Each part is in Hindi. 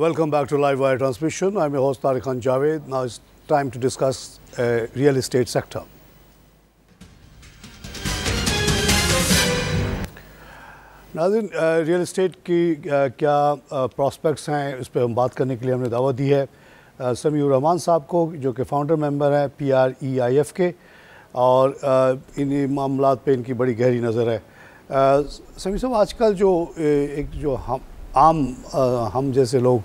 Welcome back to Live Wire Transmission. I'm your host Tariq Khan Javed. Now it's time to discuss uh, real estate sector. नाजिन रियल uh, इस्टेट की uh, क्या प्रॉस्पेक्ट्स uh, हैं इस पर हम बात करने के लिए हमने दावा दी है समी रहमान साहब को जो कि फाउंडर मेंबर हैं P R E I F के और इन्हीं मामला पे इनकी बड़ी गहरी नज़र है समीर साहब आजकल जो एक जो हम आम हम जैसे लोग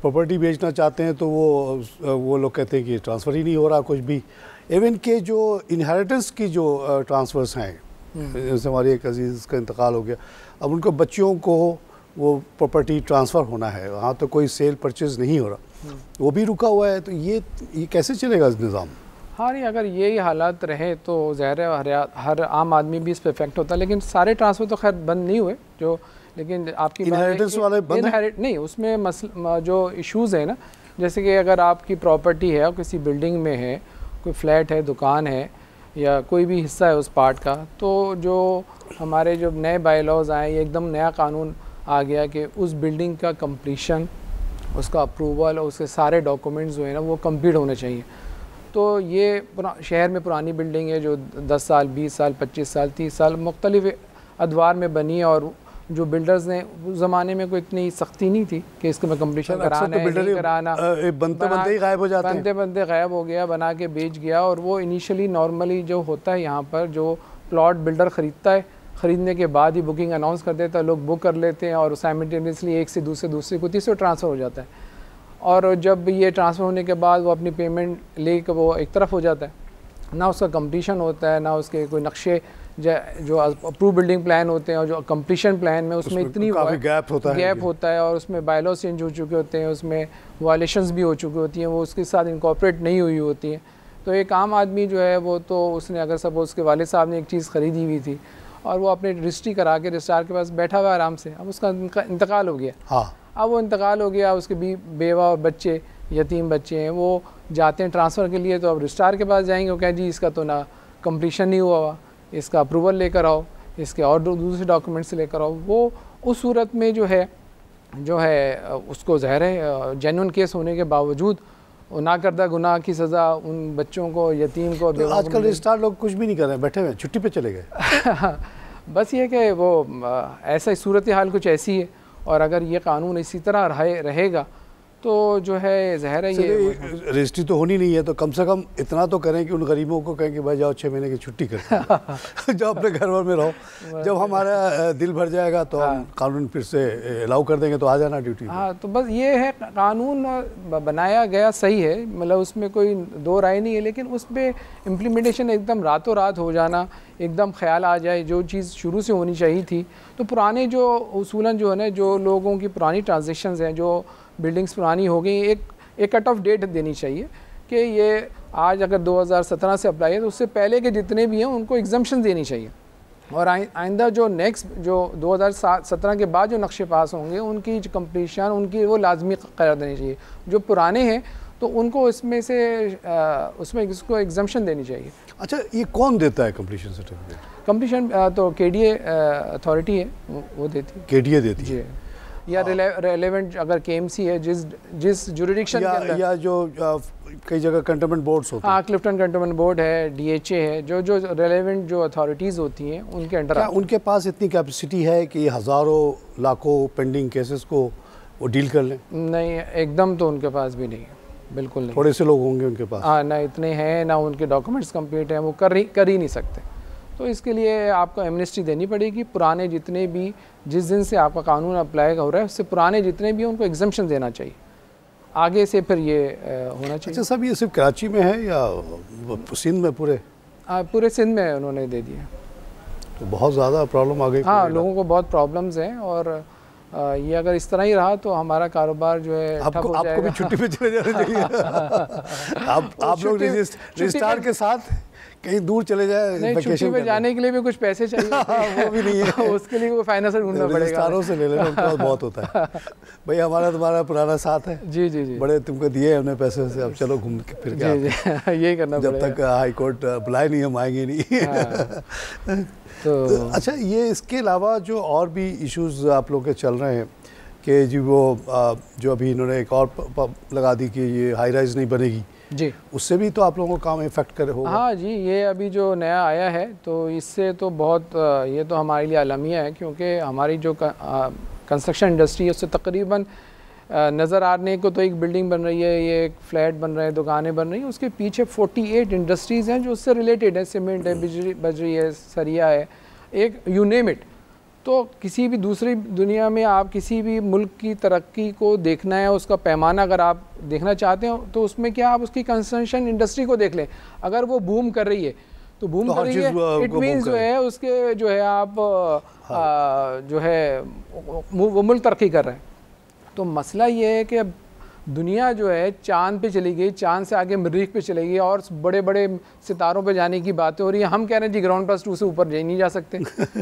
प्रॉपर्टी बेचना चाहते हैं तो वो वो लोग कहते हैं कि ट्रांसफ़र ही नहीं हो रहा कुछ भी इवन के जो इनहेरिटेंस की जो ट्रांसफ़र्स हैं हम्म। जैसे हमारे एक अजीज़ का इंतकाल हो गया अब उनको बच्चियों को वो प्रॉपर्टी ट्रांसफ़र होना है वहाँ तो कोई सेल परचेज़ नहीं हो रहा हम्म। वो भी रुका हुआ है तो ये ये कैसे चलेगा इस निज़ाम हाँ नहीं अगर यही हालात रहे तो ज़ाहिर हर आम आदमी भी इस पर इफेक्ट होता है लेकिन सारे ट्रांसफ़र तो खैर बंद नहीं हुए जो लेकिन आपकी इनहेरिटेंस वाले इनहेरिट नहीं उसमें मसल जो इश्यूज़ हैं ना जैसे कि अगर आपकी प्रॉपर्टी है और किसी बिल्डिंग में है कोई फ्लैट है दुकान है या कोई भी हिस्सा है उस पार्ट का तो जो हमारे जो नए बाई लॉज आए एकदम नया कानून आ गया कि उस बिल्डिंग का कम्प्लीशन उसका अप्रूवल और उसके सारे डॉक्यूमेंट्स जो है ना वो कम्प्लीट होने चाहिए तो ये शहर में पुरानी बिल्डिंग है जो 10 साल 20 साल 25 साल 30 साल मुख्तलिफ अदवार में बनी है और जो बिल्डर्स ने उस ज़माने में कोई इतनी सख्ती नहीं थी कि इसको मैं कम्पटिशन अच्छा, कराना तो है कराना बनते बनते ही गायब हो जाते बनते बनते गायब हो गया बना के बेच गया और वो इनिशियली नॉर्मली जो होता है यहाँ पर जो प्लॉट बिल्डर ख़रीदता है ख़रीदने के बाद ही बुकिंग अनाउंस कर देता है लोग बुक कर लेते हैं और साइमटेनियसली एक से दूसरे दूसरे को तीसरे ट्रांसफ़र हो जाता है और जब ये ट्रांसफ़र होने के बाद वो अपनी पेमेंट ले कर वो एक तरफ हो जाता है ना उसका कंपटीशन होता है ना उसके कोई नक्शे जो अप्रूव बिल्डिंग प्लान होते हैं और जो कम्प्लीशन प्लान में उसमें, इतनी काफी गैप होता है गैप होता है और उसमें बायलॉ चेंज हो चुके होते हैं उसमें वायलेशंस भी हो चुकी होती हैं वो उसके साथ इनकॉपरेट नहीं हुई होती हैं तो एक आम आदमी जो है वो तो उसने अगर सपोज़ उसके वाले साहब ने एक चीज़ ख़रीदी हुई थी और वो अपने रजिस्ट्री करा के रजिस्ट्रार के पास बैठा हुआ आराम से अब उसका इंतकाल हो गया हाँ अब वो इंतकाल हो गया उसके भी बेवा और बच्चे यतीम बच्चे हैं वो जाते हैं ट्रांसफ़र के लिए तो अब रजिस्ट्रार के पास जाएंगे वो कहें जी इसका तो ना कम्प्लीशन नहीं हुआ हुआ इसका अप्रूवल लेकर आओ इसके और दूसरे डॉक्यूमेंट्स लेकर आओ वो उस सूरत में जो है जो है उसको जहर है जेनुन केस होने के बावजूद ना करदा गुनाह की सज़ा उन बच्चों को यतीम को तो आजकल स्टार लोग कुछ भी नहीं कर रहे बैठे हुए छुट्टी पे चले गए बस ये कि वो ऐसा सूरत हाल कुछ ऐसी है और अगर ये कानून इसी तरह रहेगा तो जो है जहर है ये रजिस्ट्री तो होनी नहीं है तो कम से कम इतना तो करें कि उन गरीबों को कहें कि भाई जाओ छः महीने की छुट्टी कर जाओ अपने घर वर में रहो जब तो। हमारा दिल भर जाएगा तो हाँ। हम कानून फिर से अलाउ कर देंगे तो आ जाना ड्यूटी हाँ तो बस ये है कानून बनाया गया सही है मतलब उसमें कोई दो राय नहीं है लेकिन उस पर इम्प्लीमेंटेशन एकदम रातों रात हो जाना एकदम ख्याल आ जाए जो चीज़ शुरू से होनी चाहिए थी तो पुराने जो उसूलन जो है ना जो लोगों की पुरानी ट्रांजेक्शन हैं जो बिल्डिंग्स पुरानी हो गई एक एक कट ऑफ डेट देनी चाहिए कि ये आज अगर 2017 से अप्लाई है तो उससे पहले के जितने भी हैं उनको एग्जम्पन देनी चाहिए और आइंदा जो नेक्स्ट जो 2017 के बाद जो नक्शे पास होंगे उनकी कम्पटिशन उनकी वो लाजमी करार देनी चाहिए जो पुराने हैं तो उनको इसमें से आ, उसमें इसको एग्जम्पन देनी चाहिए अच्छा ये कौन देता है कम्पटिशन सर्टिफिकेट कम्पटिशन तो के डी अथॉरिटी है वो देती है के डी देती है या रेलेवेंट हाँ। अगर केएमसी है जिस जिस जुरिडिक्शन या, या जो कई जगह कंटोनमेंट बोर्ड्स होते हाँ, हैं हाँ क्लिफ्टन कंटोनमेंट बोर्ड है डीएचए है जो जो रेलेवेंट जो अथॉरिटीज़ होती हैं उनके अंडर उनके पास इतनी कैपेसिटी है कि हज़ारों लाखों पेंडिंग केसेस को वो डील कर लें नहीं एकदम तो उनके पास भी नहीं बिल्कुल नहीं थोड़े से लोग होंगे उनके पास हाँ ना इतने हैं ना उनके डॉक्यूमेंट्स कम्प्लीट हैं वो कर ही कर ही नहीं सकते तो इसके लिए आपको एमनेस्टी देनी पड़ेगी पुराने जितने भी जिस दिन से आपका कानून अप्लाई हो रहा है उससे पुराने जितने भी उनको एग्जम्पन देना चाहिए आगे से फिर ये होना चाहिए अच्छा सब ये सिर्फ कराची में है या सिंध में पूरे आ, पूरे सिंध में उन्होंने दे दिया तो बहुत ज़्यादा प्रॉब्लम आ गई हाँ लोगों को बहुत प्रॉब्लम्स हैं और ये अगर इस तरह ही रहा तो हमारा कारोबार जो है आपको आपको भी छुट्टी पे चले जाना चाहिए आप आप तो लोग रजिस्ट्रार के साथ कहीं दूर चले जाए नहीं पे जाने के लिए भी कुछ पैसे चाहिए हाँ, वो भी नहीं है उसके लिए वो फाइनेंसर ढूंढना पड़ेगा से ले लेना उनके पास तो बहुत होता है भाई हमारा तुम्हारा पुराना साथ है जी जी जी बड़े तुमको दिए हमने पैसे से अब चलो घूम के फिर यही करना जब तक हाई कोर्ट बुलाए नहीं हम आएंगे नहीं हाँ। तो, तो अच्छा ये इसके अलावा जो और भी इश्यूज आप लोग के चल रहे हैं कि जी वो जो अभी इन्होंने एक और लगा दी कि ये हाई राइज नहीं बनेगी जी उससे भी तो आप लोगों को काम इफेक्ट करे होगा हाँ जी ये अभी जो नया आया है तो इससे तो बहुत ये तो हमारे लिए अलमिया है क्योंकि हमारी जो कंस्ट्रक्शन इंडस्ट्री है उससे तकरीबन नज़र आने को तो एक बिल्डिंग बन रही है ये एक फ्लैट बन रहे हैं दुकानें बन रही हैं उसके पीछे 48 इंडस्ट्रीज़ हैं जो उससे रिलेटेड हैं सीमेंट है बिजली बजरी है सरिया है एक यू नेम इट तो किसी भी दूसरी दुनिया में आप किसी भी मुल्क की तरक्की को देखना है उसका पैमाना अगर आप देखना चाहते हो तो उसमें क्या आप उसकी कंस्ट्रक्शन इंडस्ट्री को देख लें अगर वो बूम कर रही है तो बूम तो कर रही है इट मीन जो है उसके जो है आप हाँ। आ, जो है वो मुल्क तरक्की कर रहे हैं तो मसला ये है कि अब दुनिया जो है चांद पे चली गई चांद से आगे मरीख पे चली गई और बड़े बड़े सितारों पे जाने की बातें हो रही है हम कह रहे हैं जी ग्राउंड प्लस टू से ऊपर नहीं जा सकते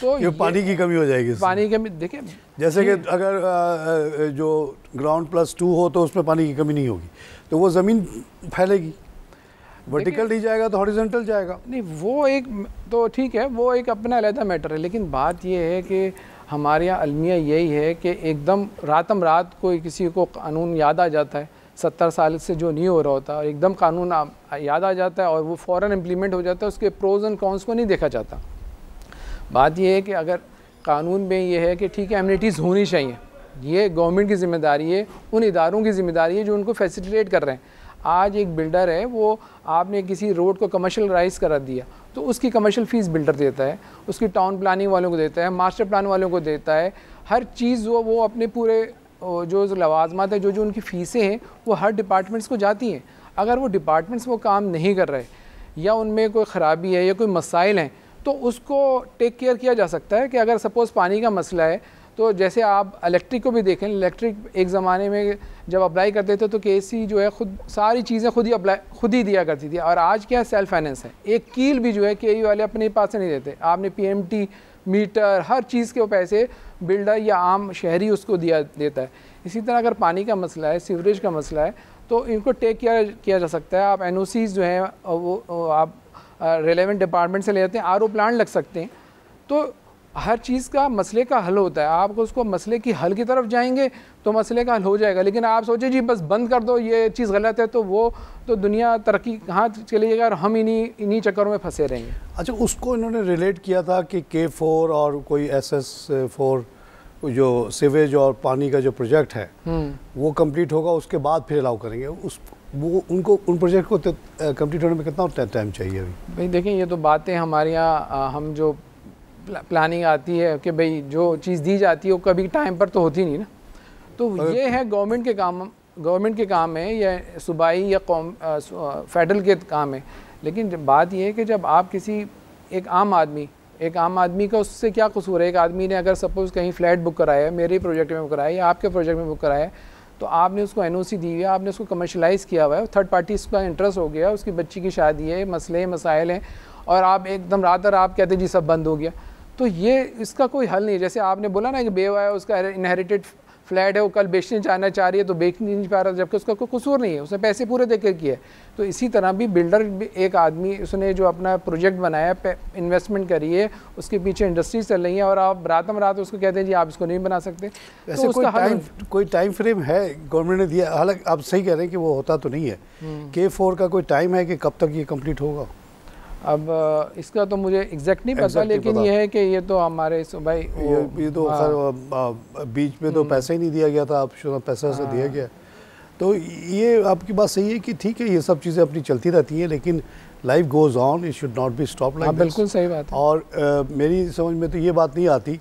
तो ये पानी की कमी हो जाएगी पानी की कमी देखिए जैसे कि अगर जो ग्राउंड प्लस टू हो तो उसमें पानी की कमी नहीं होगी तो वो ज़मीन फैलेगी वर्टिकल नहीं जाएगा तो हॉरिजेंटल जाएगा नहीं वो एक तो ठीक है वो एक अपना अलहदा मैटर है लेकिन बात यह है कि हमारे यहाँ अलमिया यही है कि एकदम रातम रात कोई किसी को कानून याद आ जाता है सत्तर साल से जो नहीं हो रहा होता और एकदम कानून याद आ जाता है और वो फ़ौर इम्प्लीमेंट हो जाता है उसके प्रोज एंड कॉन्स को नहीं देखा जाता बात यह है कि अगर कानून में ये है कि ठीक है एमिनिटीज़ होनी चाहिए ये गवर्नमेंट की जिम्मेदारी है उन इदारों की जिम्मेदारी है जो उनको फैसिलिटेट कर रहे हैं आज एक बिल्डर है वो आपने किसी रोड को कमर्शलाइज करा दिया तो उसकी कमर्शियल फ़ीस बिल्डर देता है उसकी टाउन प्लानिंग वालों को देता है मास्टर प्लान वालों को देता है हर चीज़ वो वो अपने पूरे जो लवाजमत है जो जो उनकी फ़ीसें हैं वो हर डिपार्टमेंट्स को जाती हैं अगर वो डिपार्टमेंट्स वो काम नहीं कर रहे या उनमें कोई ख़राबी है या कोई मसाइल हैं तो उसको टेक केयर किया जा सकता है कि अगर सपोज़ पानी का मसला है तो जैसे आप इलेक्ट्रिक को भी देखें इलेक्ट्रिक एक ज़माने में जब अप्लाई करते थे तो के जो है खुद सारी चीज़ें खुद ही अप्लाई खुद ही दिया करती थी और आज क्या सेल्फ फाइनेंस है एक कील भी जो है के वाले अपने पास से नहीं देते आपने पी मीटर हर चीज़ के पैसे बिल्डर या आम शहरी उसको दिया देता है इसी तरह अगर पानी का मसला है सीवरेज का मसला है तो इनको टेक किया किया जा सकता है आप एन जो हैं वो, वो आप रेलेवेंट डिपार्टमेंट से ले जाते हैं आर प्लांट लग सकते हैं तो हर चीज़ का मसले का हल होता है आप उसको मसले की हल की तरफ जाएंगे तो मसले का हल हो जाएगा लेकिन आप सोचे जी बस बंद कर दो ये चीज़ गलत है तो वो तो दुनिया तरक्की कहाँ चली जाएगा और हम इन्हीं इन्हीं चक्करों में फंसे रहेंगे अच्छा उसको इन्होंने रिलेट किया था कि के फोर और कोई एस एस फोर जो सीवेज और पानी का जो प्रोजेक्ट है हम्म। वो कम्प्लीट होगा उसके बाद फिर अलाउ करेंगे उस वो उनको उन प्रोजेक्ट को कंप्लीट होने में कितना टाइम चाहिए अभी भाई देखें ये तो बातें हमारे यहाँ हम जो प्लानिंग आती है कि भाई जो चीज़ दी जाती है वो कभी टाइम पर तो होती नहीं ना तो, तो ये तो है गवर्नमेंट के काम गवर्नमेंट के काम है या सूबाई या कौम फेडरल के काम है लेकिन बात यह है कि जब आप किसी एक आम आदमी एक आम आदमी का उससे क्या कसूर है एक आदमी ने अगर सपोज़ कहीं फ्लैट बुक कराया है मेरे प्रोजेक्ट में बुक कराया या आपके प्रोजेक्ट में बुक कराया है तो आपने उसको एन दी हुई है आपने उसको कमर्शलाइज़ किया हुआ है थर्ड पार्टी उसका इंटरेस्ट हो गया उसकी बच्ची की शादी है मसले मसाइल हैं और आप एकदम रात रात आप कहते जी सब बंद हो गया तो ये इसका कोई हल नहीं जैसे आपने बोला ना कि बेवा है उसका इनहेरिटेड फ्लैट है वो कल बेचने जाना चाह रही है तो बेच नहीं पा रहा जबकि उसका कोई कसूर नहीं है उसने पैसे पूरे देकर किए तो इसी तरह भी बिल्डर भी एक आदमी उसने जो अपना प्रोजेक्ट बनाया इन्वेस्टमेंट करी है उसके पीछे इंडस्ट्रीज चल रही है और आप रातम रात उसको कहते हैं जी आप इसको नहीं बना सकते तो वैसे तो कोई टाइम कोई टाइम फ्रेम है गवर्नमेंट ने दिया हालांकि आप सही कह रहे हैं कि वो होता तो नहीं है के हम्म। फोर का कोई टाइम है कि कब तक ये कम्प्लीट होगा अब इसका तो मुझे एग्जैक्ट नहीं पता लेकिन ये है कि ये तो हमारे भाई ये, तो सर हाँ। बीच में तो हम्म। पैसा ही नहीं दिया गया था आप पैसा से दिया हाँ। गया तो ये आपकी बात सही है कि ठीक है ये सब चीज़ें अपनी चलती रहती हैं लेकिन life goes on it should not be stop life बिल्कुल सही बात है और आ, मेरी समझ में तो ये बात नहीं आती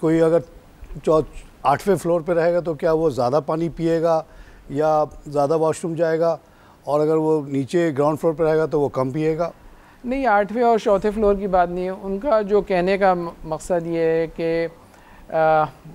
कोई अगर आठवें फ्लोर पर रहेगा तो क्या वो ज़्यादा पानी पिएगा या ज़्यादा वॉशरूम जाएगा और अगर वो नीचे ग्राउंड फ्लोर पर रहेगा तो वो कम पिएगा नहीं आठवें और चौथे फ्लोर की बात नहीं है उनका जो कहने का मकसद ये है कि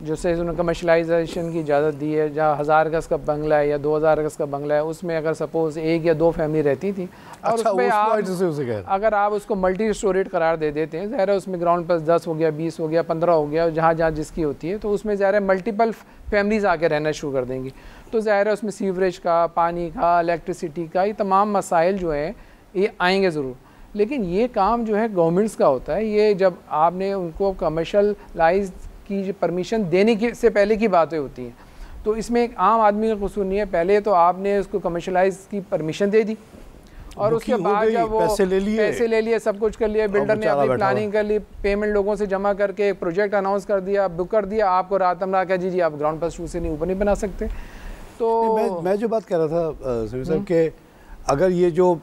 जैसे उन्होंने कमर्शलाइजेशन की इजाज़त दी है जहाँ हज़ार गज़ का बंगला है या दो हज़ार गज़ का बंगला है उसमें अगर सपोज़ एक या दो फैमिली रहती थी और अच्छा, उस आप उसे अगर आप उसको मल्टी स्टोरेड करार दे देते हैं ज़ाहिर उसमें ग्राउंड पर दस हो गया बीस हो गया पंद्रह हो गया जहाँ जहाँ जिसकी होती है तो उसमें ज़ाहिर मल्टीपल फैमिलीज़ आके रहना शुरू कर देंगी तो ज़ाहिर उसमें सीवरेज का पानी का इलेक्ट्रिसिटी का ये तमाम मसाइल जो हैं ये आएँगे ज़रूर लेकिन ये काम जो है गवर्नमेंट्स का होता है ये जब आपने उनको कमर्शलाइज की परमिशन देने की से पहले की बातें होती हैं तो इसमें एक आम आदमी का कसूर नहीं है पहले तो आपने उसको कमर्शलाइज की परमिशन दे दी और उसके बाद जब वो पैसे ले लिए पैसे ले लिए सब कुछ कर लिया बिल्डर ने अपनी प्लानिंग कर ली पेमेंट लोगों से जमा करके एक प्रोजेक्ट अनाउंस कर दिया बुक कर दिया आपको रात हम कहा जी जी आप ग्राउंड पर शू से नहीं ऊपर नहीं बना सकते तो मैं मैं जो बात कर रहा था सर हम्म। के अगर ये जो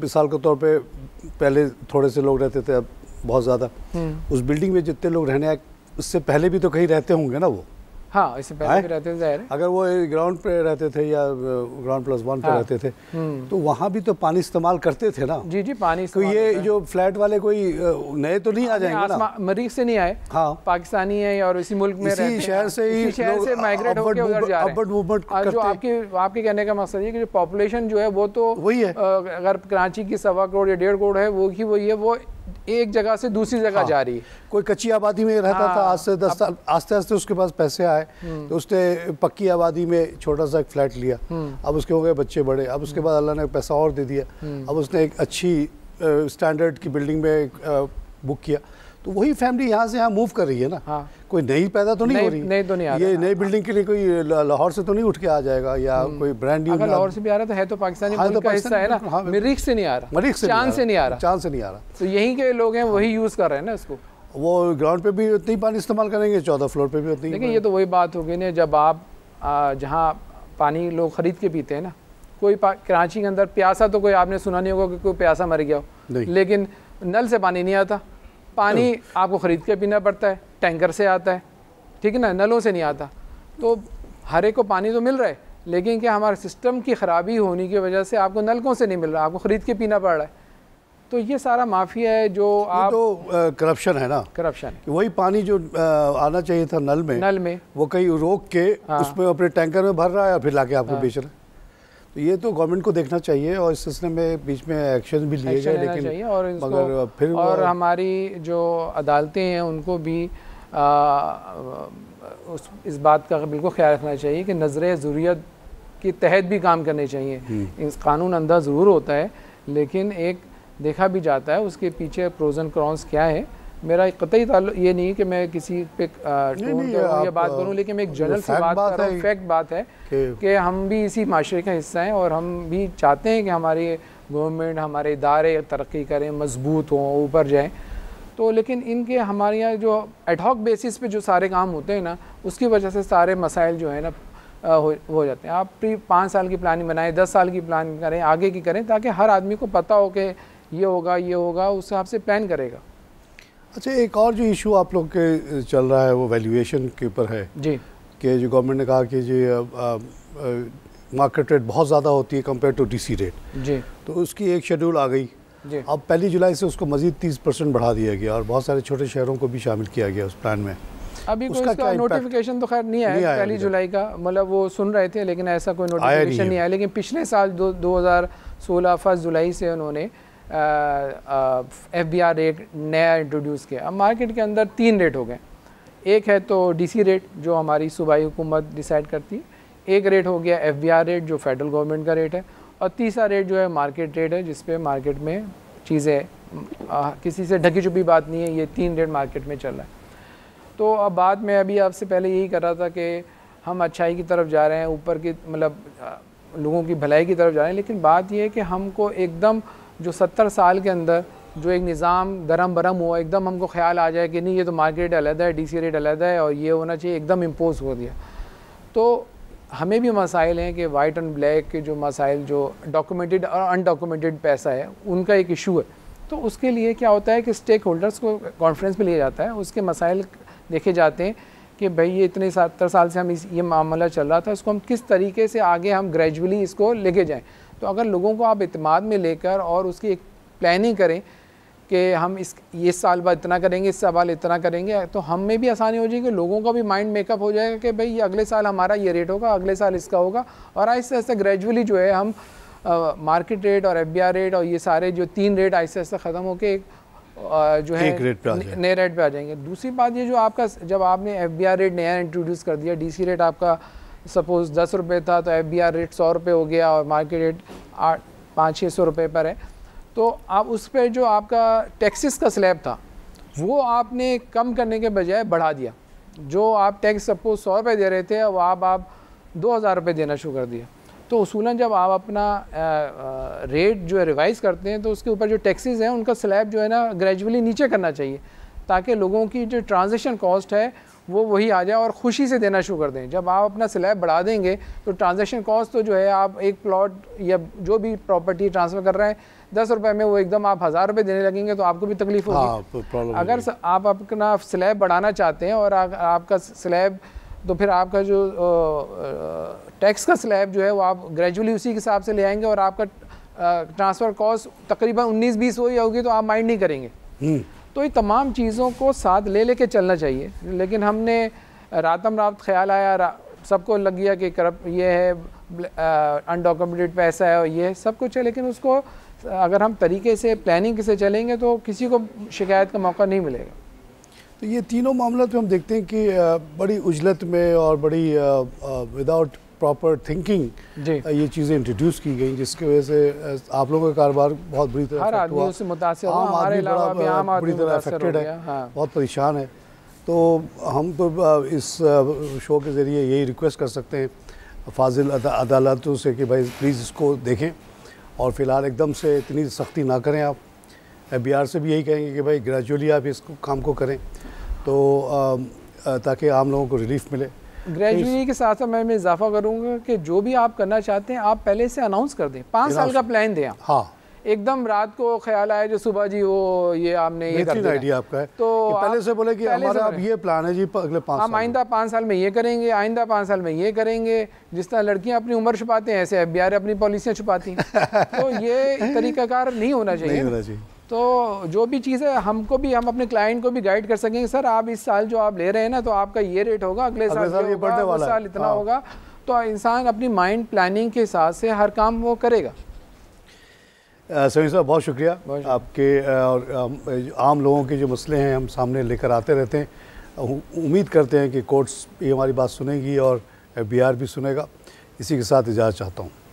मिसाल के तौर पे पहले थोड़े से लोग रहते थे अब बहुत ज़्यादा हम्म। उस बिल्डिंग में जितने लोग रहने आए उससे पहले भी तो कहीं रहते होंगे ना वो हाँ इससे पहले भी रहते थे अगर वो ग्राउंड पे रहते थे या ग्राउंड प्लस वन पे हाँ, रहते थे हम्म। तो वहाँ भी तो पानी इस्तेमाल करते थे ना जी जी पानी तो ये जो फ्लैट वाले कोई नए तो नहीं आ हाँ, जाएंगे ना मरीज से नहीं आए हाँ पाकिस्तानी है और इसी मुल्क में इसी शहर से ही शहर से माइग्रेट होकर उधर जो आपकी आपके कहने का मकसद ये जो पॉपुलेशन जो है वो तो वही है अगर कराची की सवा करोड़ या डेढ़ करोड़ है वो ही वही है वो एक जगह से दूसरी जगह हाँ, जा रही है कोई कच्ची आबादी में रहता हाँ, था आज से दस साल आस्ते आस्ते उसके पास पैसे आए हम्म। तो उसने पक्की आबादी में छोटा सा एक फ्लैट लिया हम्म। अब उसके हो गए बच्चे बड़े अब उसके हम्म। बाद अल्लाह ने पैसा और दे दिया अब उसने एक अच्छी स्टैंडर्ड की बिल्डिंग में बुक किया तो वही फैमिली यहाँ से यहाँ मूव कर रही है ना हाँ कोई नई पैदा तो नहीं, हो रही नहीं तो नहीं आ ये नई बिल्डिंग के लिए कोई लाहौर से तो नहीं उठ के आ जाएगा या हम्म। कोई ब्रांड न्यू लाहौर से भी आ रहा तो है तो पाकिस्तानी हाँ, तो का है ना हाँ, मरिक से नहीं आ रहा मरीख से चांद से नहीं आ रहा चांद से नहीं आ रहा तो यहीं के लोग हैं वही यूज़ कर रहे हैं ना इसको वो ग्राउंड पे भी उतनी पानी इस्तेमाल करेंगे चौदह फ्लोर पे भी उतनी लेकिन ये तो वही बात हो गई ना जब आप जहाँ पानी लोग ख़रीद के पीते हैं ना कोई कराची के अंदर प्यासा तो कोई आपने सुना नहीं होगा कि कोई प्यासा मर गया हो लेकिन नल से पानी नहीं आता पानी हाँ। आपको ख़रीद के पीना पड़ता है टैंकर से आता है ठीक है ना नलों से नहीं आता तो हर एक को पानी तो मिल रहा है लेकिन क्या हमारे सिस्टम की ख़राबी होने की वजह से आपको नलकों से नहीं मिल रहा आपको ख़रीद के पीना पड़ रहा है तो ये सारा माफिया है जो आप तो करप्शन है ना करप्शन वही पानी जो आ, आना चाहिए था नल में नल में वो कहीं रोक के हाँ। उसमें अपने टैंकर में भर रहा है या फिर लाके आपको हाँ। बेच रहा है ये तो गवर्नमेंट को देखना चाहिए और इस सिलसिले में बीच में एक्शन भी लिए जाए लेकिन और मगर फिर और हमारी जो अदालतें हैं उनको भी आ, उस इस बात का बिल्कुल ख्याल रखना चाहिए कि नजर ज़रूरीत के तहत भी काम करने चाहिए हम्म। इस कानून अंदा ज़रूर होता है लेकिन एक देखा भी जाता है उसके पीछे प्रोजन क्रॉन्स क्या है मेरा कतई ताल्लुक ये नहीं कि मैं किसी पे टोन बात करूं लेकिन मैं एक जनरल से बात कर रहा हूं फैक्ट बात है कि हम भी इसी माशरे का हिस्सा हैं और हम भी चाहते हैं कि हमारी गवर्नमेंट हमारे इदारे तरक्की करें मजबूत हों ऊपर जाएं तो लेकिन इनके हमारे यहाँ जो एडहॉक बेसिस पे जो सारे काम होते हैं ना उसकी वजह से सारे मसाइल जो है ना हो, हो जाते हैं आप प्री पाँच साल की प्लानिंग बनाएं दस साल की प्लानिंग करें आगे की करें ताकि हर आदमी को पता हो कि ये होगा ये होगा उस हिसाब से प्लान करेगा अच्छा एक और जो इशू आप लोग के चल रहा है वो वैल्यूएशन के ऊपर है जी कि जो गवर्नमेंट ने कहा कि जी मार्केट रेट बहुत ज़्यादा होती है कंपेयर टू डीसी रेट जी तो उसकी एक शेड्यूल आ गई अब पहली जुलाई से उसको मजीद तीस परसेंट बढ़ा दिया गया और बहुत सारे छोटे शहरों को भी शामिल किया गया उस प्लान में अभी उसका कोई इसका नोटिफिकेशन तो खैर नहीं आया पहली जुलाई का मतलब वो सुन रहे थे लेकिन ऐसा कोई नोटिफिकेशन नहीं आया लेकिन पिछले साल दो दो हज़ार सोलह फर्स्ट जुलाई से उन्होंने एफ बी आर रेट नया इंट्रोड्यूस किया अब मार्केट के अंदर तीन रेट हो गए एक है तो डी सी रेट जो हमारी सूबाई हुकूमत डिसाइड करती है एक रेट हो गया एफ बी आर रेट जो फेडरल गवर्नमेंट का रेट है और तीसरा रेट जो है मार्केट रेट है जिसपे मार्केट में चीज़ें किसी से ढकी छुपी बात नहीं है ये तीन रेट मार्केट में चल रहा है तो अब बात मैं अभी आपसे पहले यही कर रहा था कि हम अच्छाई की तरफ जा रहे हैं ऊपर की मतलब लोगों की भलाई की तरफ जा रहे हैं लेकिन बात यह है कि हमको एकदम जो सत्तर साल के अंदर जो एक निज़ाम गरम बरम हुआ एकदम हमको ख्याल आ जाए कि नहीं ये तो मार्केट अलहदा है डी सी रेट अलहदा है और ये होना चाहिए एकदम इम्पोज हो दिया तो हमें भी मसाइल हैं कि वाइट एंड ब्लैक के जो मसाइल जो डॉक्यूमेंटेड और अनडॉक्यूमेंटेड पैसा है उनका एक इशू है तो उसके लिए क्या होता है कि स्टेक होल्डर्स को कॉन्फ्रेंस में लिया जाता है उसके मसाइल देखे जाते हैं कि भाई ये इतने सत्तर साल से हम इस ये मामला चल रहा था इसको हम किस तरीके से आगे हम ग्रेजुअली इसको लेके जाएँ तो अगर लोगों को आप इतमाद में लेकर और उसकी एक प्लानिंग करें कि हम इस ये साल बाद इतना करेंगे इस साल इतना करेंगे तो हम में भी आसानी हो जाएगी लोगों का भी माइंड मेकअप हो जाएगा कि भाई अगले साल हमारा ये रेट होगा अगले साल इसका होगा और आहिस्ता आहिस्ता ग्रेजुअली जो है हम मार्केट uh, रेट और एफ रेट और ये सारे जो तीन रेट आहिस्ते आहिस्ता ख़त्म होकर एक जो है रेट पे नए रेट पे आ जाएंगे दूसरी बात ये जो आपका जब आपने एफ रेट नया इंट्रोड्यूस कर दिया डी रेट आपका सपोज़ दस रुपये था तो एफ बी आर रेट सौ रुपये हो गया और मार्केट रेट आठ पाँच छः सौ रुपये पर है तो आप उस पर जो आपका टैक्सेस का स्लैब था वो आपने कम करने के बजाय बढ़ा दिया जो आप टैक्स सपोज सौ रुपये दे रहे थे वो आप आप दो हज़ार रुपये देना शुरू कर दिया तो उसूलन जब आप अपना रेट जो है रिवाइज़ करते हैं तो उसके ऊपर जो टैक्सेस हैं उनका स्लैब जो है ना ग्रेजुअली नीचे करना चाहिए ताकि लोगों की जो ट्रांजेक्शन कॉस्ट है वो वही आ जाए और ख़ुशी से देना शुरू कर दें जब आप अपना स्लैब बढ़ा देंगे तो ट्रांजेक्शन कॉस्ट तो जो है आप एक प्लॉट या जो भी प्रॉपर्टी ट्रांसफ़र कर रहे हैं दस रुपये में वो एकदम आप हज़ार रुपये देने लगेंगे तो आपको भी तकलीफ होगी हाँ, तो अगर आप अपना स्लैब बढ़ाना चाहते हैं और आ, आपका स्लैब तो फिर आपका जो टैक्स का स्लैब जो है वो आप ग्रेजुअली उसी के हिसाब से ले आएंगे और आपका ट्रांसफ़र कॉस्ट तकरीबन उन्नीस बीस हो ही होगी तो आप माइंड नहीं करेंगे हम्म। तो ये तमाम चीज़ों को साथ ले लेके चलना चाहिए लेकिन हमने रातम रात ख्याल आया रा, सबको लग गया कि करप ये है अनडॉक्यूमेंटेड पैसा है और ये सब कुछ है लेकिन उसको अगर हम तरीके से प्लानिंग से चलेंगे तो किसी को शिकायत का मौका नहीं मिलेगा तो ये तीनों मामला तो हम देखते हैं कि बड़ी उजलत में और बड़ी विदाउट प्रॉपर थिंकिंग uh, ये चीज़ें इंट्रोड्यूस की गई जिसकी वजह से uh, आप लोगों का कारोबार बहुत बुरी तरह आम आदमी uh, बुरी तरह अफेक्टेड है हाँ। बहुत परेशान है तो हम तो इस शो के ज़रिए यही रिक्वेस्ट कर सकते हैं फाजिल अदालतों से कि भाई प्लीज़ इसको देखें और फ़िलहाल एकदम से इतनी सख्ती ना करें आप बिहार से भी यही कहेंगे कि भाई ग्रेजुअली आप इस काम को करें तो um, ताकि आम लोगों को रिलीफ मिले ग्रेजुएशन के साथ साथ मैं में इजाफा करूंगा कि जो भी आप करना चाहते हैं आप पहले से अनाउंस कर दें पाँच साल का प्लान दें हाँ एकदम रात को ख्याल आया जो सुबह जी वो ये आपने ये कर आइडिया आपका है तो पहले से बोले कि हमारा अब ये प्लान है जी अगले पाँच हम हाँ, आइंदा पाँच साल में ये करेंगे आइंदा पाँच साल में ये करेंगे जिस तरह लड़कियां अपनी उम्र छुपाते हैं ऐसे एफ अपनी पॉलिसियाँ छुपाती हैं तो ये तरीकाकार नहीं होना चाहिए तो जो भी चीज़ है हमको भी हम अपने क्लाइंट को भी गाइड कर सकेंगे सर आप इस साल जो आप ले रहे हैं ना तो आपका ये रेट होगा अगले साल, साल ये बढ़ने वाला साल इतना हाँ। होगा तो इंसान अपनी माइंड प्लानिंग के हिसाब से हर काम वो करेगा सभी साहब बहुत शुक्रिया आपके और आम लोगों के जो मसले हैं हम सामने लेकर आते रहते हैं उम्मीद करते हैं कि कोर्ट्स भी हमारी बात सुनेगी और बिहार भी सुनेगा इसी के साथ इजाज़ चाहता हूँ